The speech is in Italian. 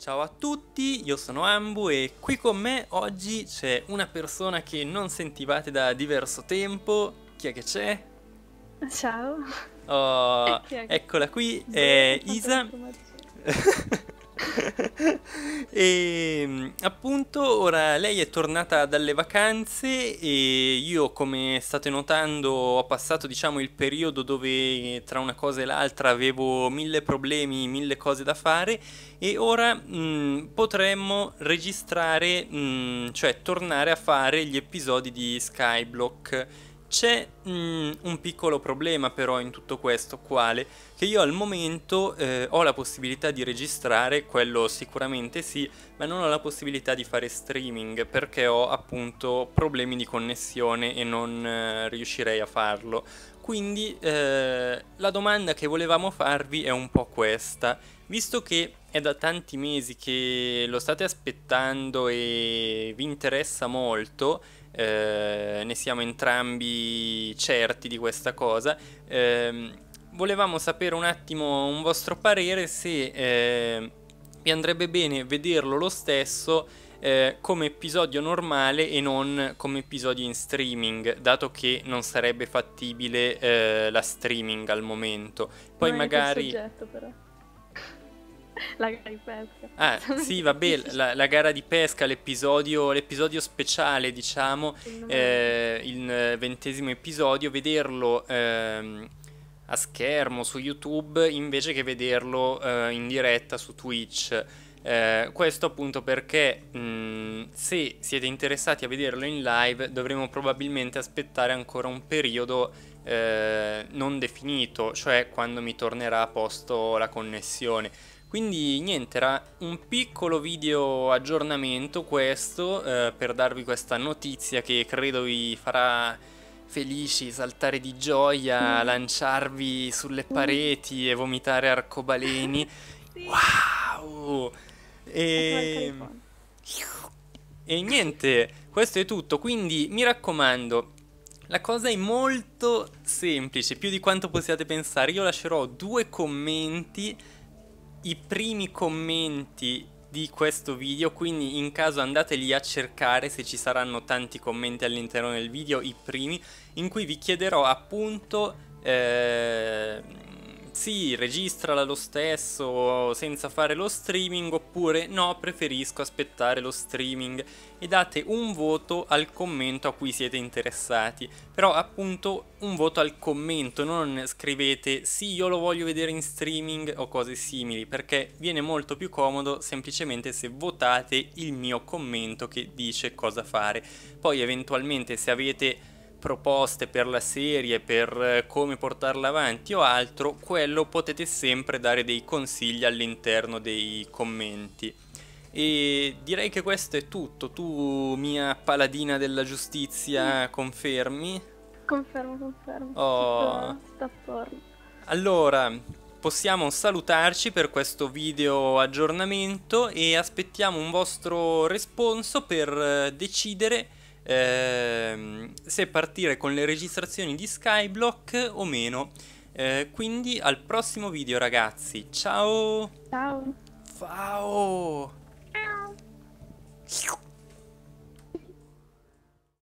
Ciao a tutti, io sono Ambu e qui con me oggi c'è una persona che non sentivate da diverso tempo. Chi è che c'è? Ciao. Oh, eccola qui, è Isa. E appunto ora lei è tornata dalle vacanze e io come state notando ho passato diciamo il periodo dove tra una cosa e l'altra avevo mille problemi, mille cose da fare e ora mh, mm, potremmo registrare, mh, mm, cioè tornare a fare gli episodi di Skyblock c'è mm, un piccolo problema però in tutto questo, quale? Che io al momento eh, ho la possibilità di registrare, quello sicuramente sì, ma non ho la possibilità di fare streaming perché ho appunto problemi di connessione e non eh, riuscirei a farlo. Quindi eh, la domanda che volevamo farvi è un po' questa, visto che è da tanti mesi che lo state aspettando e vi interessa molto, eh, ne siamo entrambi certi di questa cosa. Eh, volevamo sapere un attimo un vostro parere se eh, vi andrebbe bene vederlo lo stesso eh, come episodio normale e non come episodio in streaming, dato che non sarebbe fattibile eh, la streaming al momento. Poi Ma magari... Soggetto, la gara di pesca. Ah, sì, vabbè, la, la gara di pesca, l'episodio, l'episodio speciale, diciamo, il eh, ventesimo episodio, vederlo eh, a schermo su YouTube invece che vederlo eh, in diretta su Twitch. Eh, questo appunto perché mh, mm, se siete interessati a vederlo in live dovremo probabilmente aspettare ancora un periodo eh, non definito, cioè quando mi tornerà a posto la connessione quindi niente, era un piccolo video aggiornamento questo eh, per darvi questa notizia che credo vi farà felici, saltare di gioia, mm. lanciarvi sulle mm. pareti mm. e vomitare arcobaleni. sì. Wow! E... Ehm, e niente, questo è tutto, quindi mi raccomando, la cosa è molto semplice, più di quanto possiate pensare. Io lascerò due commenti i primi commenti di questo video, quindi in caso andateli a cercare se ci saranno tanti commenti all'interno del video, i primi, in cui vi chiederò appunto... Eh sì, registrala lo stesso senza fare lo streaming oppure no, preferisco aspettare lo streaming e date un voto al commento a cui siete interessati. Però appunto un voto al commento, non scrivete sì, io lo voglio vedere in streaming o cose simili, perché viene molto più comodo semplicemente se votate il mio commento che dice cosa fare. Poi eventualmente se avete proposte per la serie, per eh, come portarla avanti o altro, quello potete sempre dare dei consigli all'interno dei commenti. E direi che questo è tutto. Tu, mia paladina della giustizia, mm. confermi? Confermo, confermo. Oh. D'accordo. Allora, possiamo salutarci per questo video aggiornamento e aspettiamo un vostro responso per eh, decidere. Ehm, se partire con le registrazioni di Skyblock o meno. Eh, quindi al prossimo video ragazzi, ciao! Ciao! Ciao! ciao.